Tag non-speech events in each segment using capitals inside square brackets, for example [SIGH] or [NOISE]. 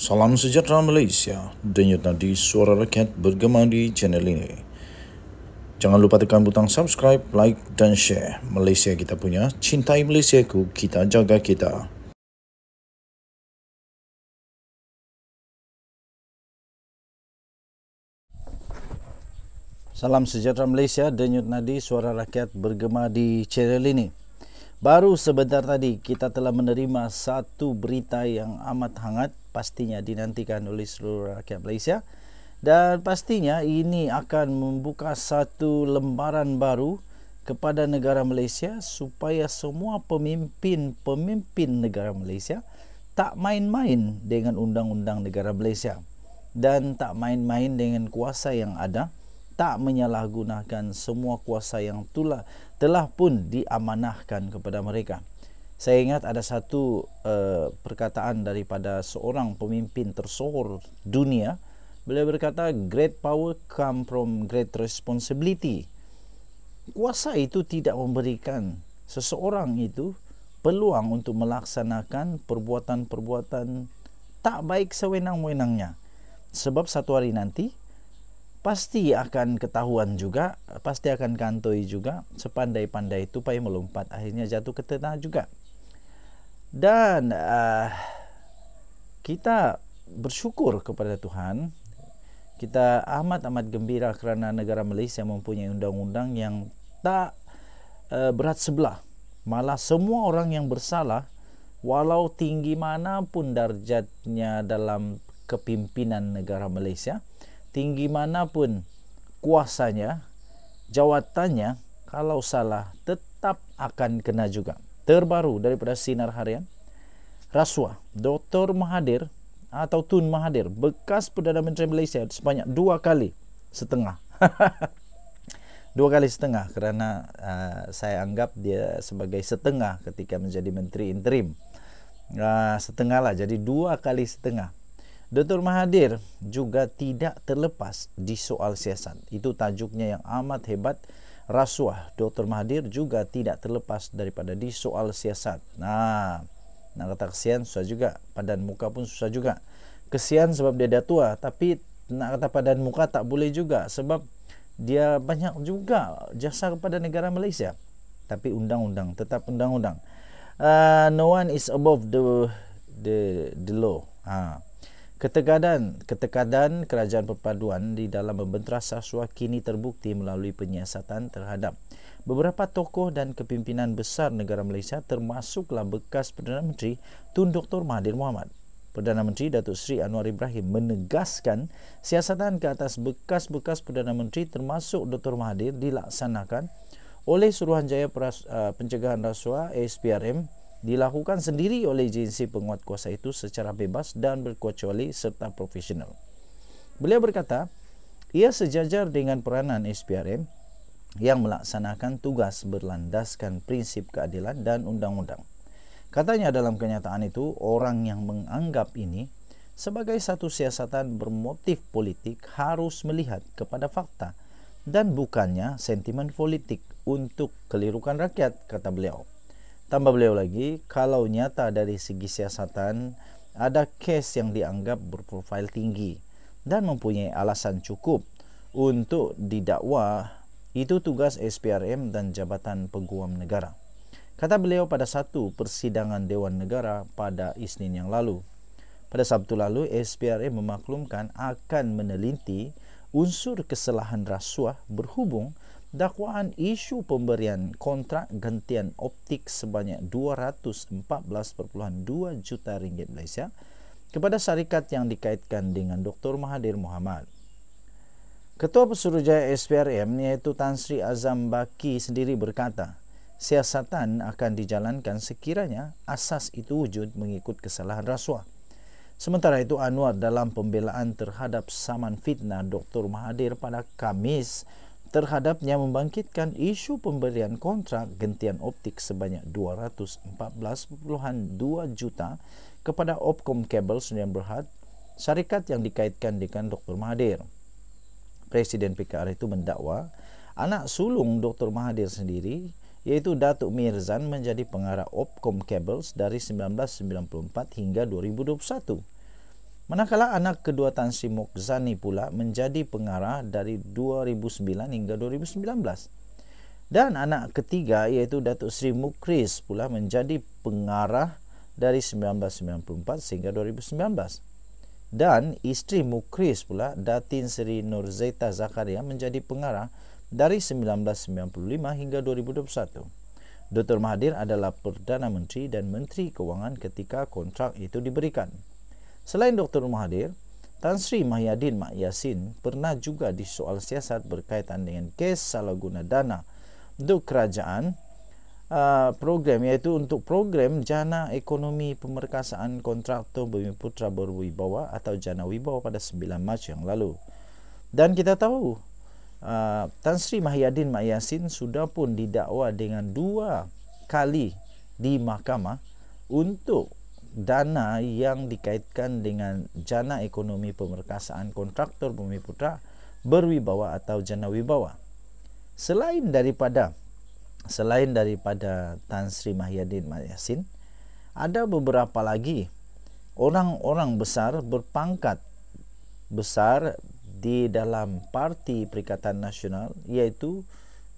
Salam sejahtera Malaysia. Denyut nadi suara rakyat bergema di channel ini. Jangan lupa tekan butang subscribe, like dan share. Malaysia kita punya, cintai Malaysia ku, kita jaga kita. Salam sejahtera Malaysia, Denyut Nadi, suara rakyat bergema di channel ini. Baru sebentar tadi, kita telah menerima satu berita yang amat hangat pastinya dinantikan oleh seluruh rakyat Malaysia dan pastinya ini akan membuka satu lembaran baru kepada negara Malaysia supaya semua pemimpin-pemimpin negara Malaysia tak main-main dengan undang-undang negara Malaysia dan tak main-main dengan kuasa yang ada tak menyalahgunakan semua kuasa yang telah pun diamanahkan kepada mereka saya ingat ada satu uh, perkataan daripada seorang pemimpin tersohor dunia. Beliau berkata, great power come from great responsibility. Kuasa itu tidak memberikan seseorang itu peluang untuk melaksanakan perbuatan-perbuatan tak baik sewenang-wenangnya. Sebab satu hari nanti, pasti akan ketahuan juga, pasti akan kantoi juga, sepandai-pandai tupai melompat, akhirnya jatuh ke tanah juga dan uh, kita bersyukur kepada Tuhan kita amat amat gembira kerana negara Malaysia mempunyai undang-undang yang tak uh, berat sebelah malah semua orang yang bersalah walau tinggi manapun darjatnya dalam kepimpinan negara Malaysia tinggi manapun kuasanya jawatannya kalau salah tetap akan kena juga terbaru daripada Sinar Harian Rasuah Dr. Mahathir atau Tun Mahathir bekas Perdana Menteri Malaysia sebanyak dua kali setengah [LAUGHS] dua kali setengah kerana uh, saya anggap dia sebagai setengah ketika menjadi Menteri Interim uh, setengah lah jadi dua kali setengah Dr. Mahathir juga tidak terlepas di soal siasat itu tajuknya yang amat hebat rasuah Dr. Mahathir juga tidak terlepas daripada di soal siasat. Nah, nak kata kesian susah juga. Padan muka pun susah juga. Kesian sebab dia dah tua. Tapi nak kata padan muka tak boleh juga. Sebab dia banyak juga jasa kepada negara Malaysia. Tapi undang-undang. Tetap undang-undang. Uh, no one is above the the, the law. Haa. Uh. Ketegadan, ketekadan kerajaan perpaduan di dalam membenteras rasuah kini terbukti melalui penyiasatan terhadap beberapa tokoh dan kepimpinan besar negara Malaysia termasuklah bekas Perdana Menteri Tun Dr. Mahathir Mohamad. Perdana Menteri Datuk Seri Anwar Ibrahim menegaskan siasatan ke atas bekas-bekas Perdana Menteri termasuk Dr. Mahathir dilaksanakan oleh Suruhanjaya eh, Pencegahan Rasuah (SPRM) dilakukan sendiri oleh agensi penguat kuasa itu secara bebas dan berkecuali serta profesional. Beliau berkata, ia sejajar dengan peranan SPRM yang melaksanakan tugas berlandaskan prinsip keadilan dan undang-undang. Katanya dalam kenyataan itu, orang yang menganggap ini sebagai satu siasatan bermotif politik harus melihat kepada fakta dan bukannya sentimen politik untuk kelirukan rakyat, kata beliau. Tambah beliau lagi, kalau nyata dari segi siasatan, ada kes yang dianggap berprofil tinggi dan mempunyai alasan cukup untuk didakwa, itu tugas SPRM dan Jabatan Peguam Negara. Kata beliau pada satu persidangan Dewan Negara pada Isnin yang lalu. Pada Sabtu lalu, SPRM memaklumkan akan meneliti unsur kesalahan rasuah berhubung dakwaan isu pemberian kontrak gantian optik sebanyak 214.2 juta ringgit Malaysia kepada syarikat yang dikaitkan dengan Dr. Mahathir Mohamad. Ketua Pesuruhjaya SPRM iaitu Tan Sri Azam Baki sendiri berkata, siasatan akan dijalankan sekiranya asas itu wujud mengikut kesalahan rasuah. Sementara itu Anwar dalam pembelaan terhadap saman fitnah Dr. Mahathir pada Kamis terhadapnya membangkitkan isu pemberian kontrak gentian optik sebanyak 214.2 juta kepada Opcom Cable Sdn Bhd syarikat yang dikaitkan dengan Dr Mahathir. Presiden PKR itu mendakwa anak sulung Dr Mahathir sendiri yaitu Datuk Mirzan menjadi pengarah Opcom Cables dari 1994 hingga 2021. Manakala anak kedua Tan Sri Mokzani pula menjadi pengarah dari 2009 hingga 2019. Dan anak ketiga iaitu Datuk Sri Mukris pula menjadi pengarah dari 1994 sehingga 2019. Dan isteri Mukris pula Datin Sri Nur Zaita Zakaria menjadi pengarah dari 1995 hingga 2021. Dr. Mahathir adalah Perdana Menteri dan Menteri Kewangan ketika kontrak itu diberikan. Selain Dr. Mahathir, Tan Sri Mahyadin Mak Yasin pernah juga disoal siasat berkaitan dengan kes salah guna dana untuk kerajaan uh, program iaitu untuk program jana ekonomi pemerkasaan kontraktor Bumi Putra Berwibawa atau jana wibawa pada 9 Mac yang lalu. Dan kita tahu uh, Tan Sri Mahyadin Mak Yasin sudah pun didakwa dengan dua kali di mahkamah untuk dana yang dikaitkan dengan jana ekonomi pemerkasaan kontraktor Bumi Putra berwibawa atau jana wibawa. Selain daripada selain daripada Tan Sri Mahyadin Mat ada beberapa lagi orang-orang besar berpangkat besar di dalam Parti Perikatan Nasional iaitu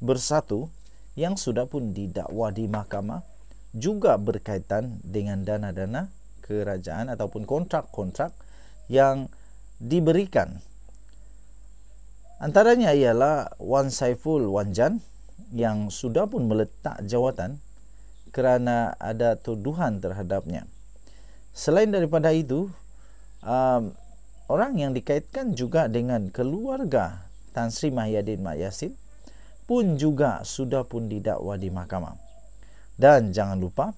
Bersatu yang sudah pun didakwa di mahkamah juga berkaitan dengan dana-dana kerajaan ataupun kontrak-kontrak yang diberikan. Antaranya ialah Wan Saiful Jan yang sudah pun meletak jawatan kerana ada tuduhan terhadapnya. Selain daripada itu, um, orang yang dikaitkan juga dengan keluarga Tan Sri Mahyadin Mak Yasin pun juga sudah pun didakwa di mahkamah. Dan jangan lupa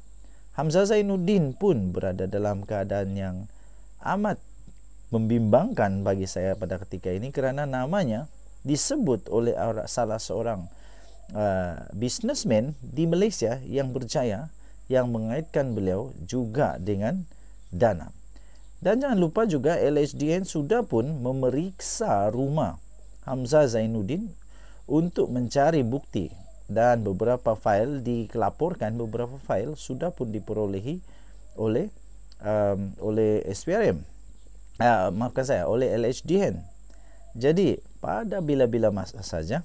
Hamzah Zainuddin pun berada dalam keadaan yang amat membimbangkan bagi saya pada ketika ini kerana namanya disebut oleh salah seorang uh, businessman di Malaysia yang berjaya yang mengaitkan beliau juga dengan dana. Dan jangan lupa juga LHDN sudah pun memeriksa rumah Hamzah Zainuddin untuk mencari bukti dan beberapa fail dikelaporkan, beberapa fail sudah pun diperolehi oleh um, oleh SPRM uh, ah, maafkan saya oleh LHDN jadi pada bila-bila masa saja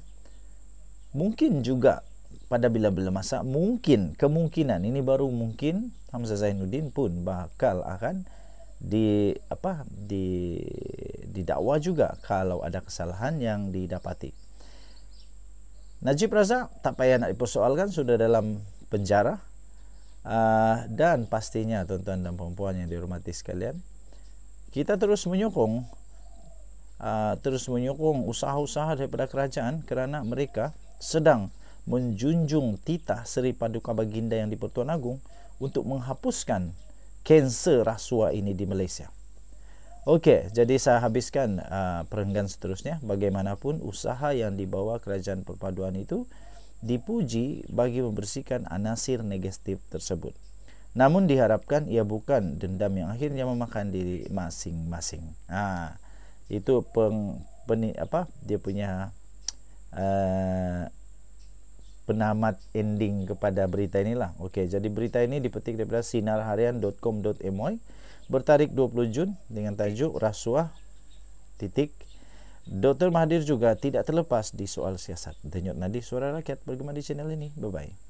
mungkin juga pada bila-bila masa mungkin kemungkinan ini baru mungkin Hamzah Zainuddin pun bakal akan di apa di didakwa juga kalau ada kesalahan yang didapati Najib Razak tak payah nak dipersoalkan sudah dalam penjara uh, dan pastinya tuan-tuan dan perempuan yang dihormati sekalian kita terus menyokong uh, terus menyokong usaha-usaha daripada kerajaan kerana mereka sedang menjunjung titah Seri Paduka Baginda yang di Pertuan Agung untuk menghapuskan kanser rasuah ini di Malaysia. Okey, jadi saya habiskan uh, perenggan seterusnya. Bagaimanapun usaha yang dibawa kerajaan perpaduan itu dipuji bagi membersihkan anasir negatif tersebut. Namun diharapkan ia bukan dendam yang akhirnya memakan diri masing-masing. Ah, itu peng, peni, apa dia punya uh, penamat ending kepada berita inilah. Okey, jadi berita ini dipetik daripada sinarharian.com.my bertarik 20 Jun dengan tajuk rasuah titik Dr. Mahathir juga tidak terlepas di soal siasat. Denyut nadi suara rakyat bergema di channel ini. Bye-bye.